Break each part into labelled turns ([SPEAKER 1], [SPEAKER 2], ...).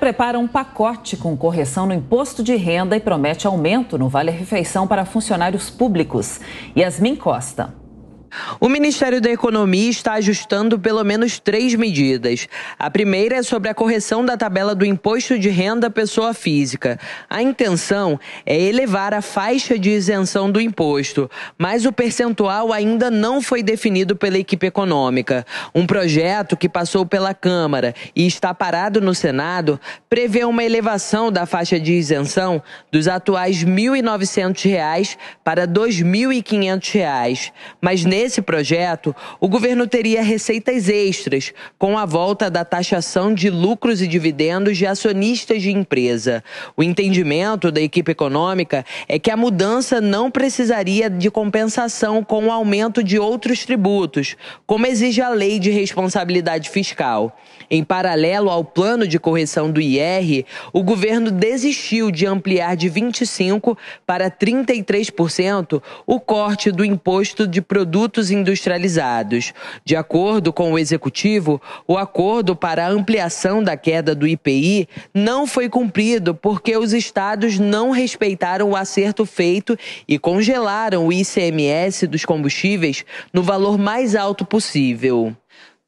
[SPEAKER 1] prepara um pacote com correção no imposto de renda e promete aumento no Vale Refeição para funcionários públicos. Yasmin Costa. O Ministério da Economia está ajustando pelo menos três medidas. A primeira é sobre a correção da tabela do imposto de renda pessoa física. A intenção é elevar a faixa de isenção do imposto, mas o percentual ainda não foi definido pela equipe econômica. Um projeto que passou pela Câmara e está parado no Senado prevê uma elevação da faixa de isenção dos atuais R$ 1.900 para R$ 2.500, mas nesse Nesse projeto, o governo teria receitas extras com a volta da taxação de lucros e dividendos de acionistas de empresa. O entendimento da equipe econômica é que a mudança não precisaria de compensação com o aumento de outros tributos, como exige a lei de responsabilidade fiscal. Em paralelo ao plano de correção do IR, o governo desistiu de ampliar de 25 para 33% o corte do imposto de produtos produtos industrializados. De acordo com o executivo, o acordo para a ampliação da queda do IPI não foi cumprido porque os estados não respeitaram o acerto feito e congelaram o ICMS dos combustíveis no valor mais alto possível.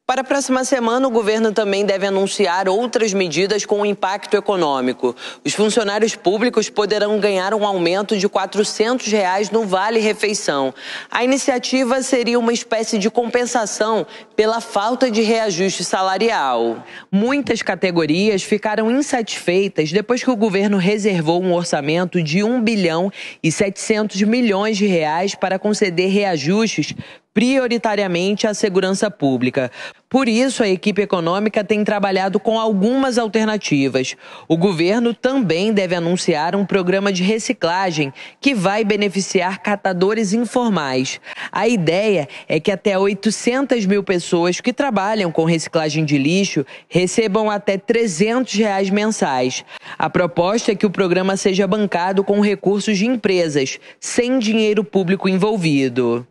[SPEAKER 1] Para a próxima semana, o governo também deve anunciar outras medidas com impacto econômico. Os funcionários públicos poderão ganhar um aumento de R$ 400 reais no Vale Refeição. A iniciativa seria uma espécie de compensação pela falta de reajuste salarial. Muitas categorias ficaram insatisfeitas depois que o governo reservou um orçamento de 1 bilhão e 700 milhões de reais para conceder reajustes prioritariamente à segurança pública. Por isso, a equipe econômica tem trabalhado com algumas alternativas. O governo também deve anunciar um programa de reciclagem que vai beneficiar catadores informais. A ideia é que até 800 mil pessoas que trabalham com reciclagem de lixo recebam até 300 reais mensais. A proposta é que o programa seja bancado com recursos de empresas, sem dinheiro público envolvido.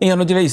[SPEAKER 1] Em ano de eleição,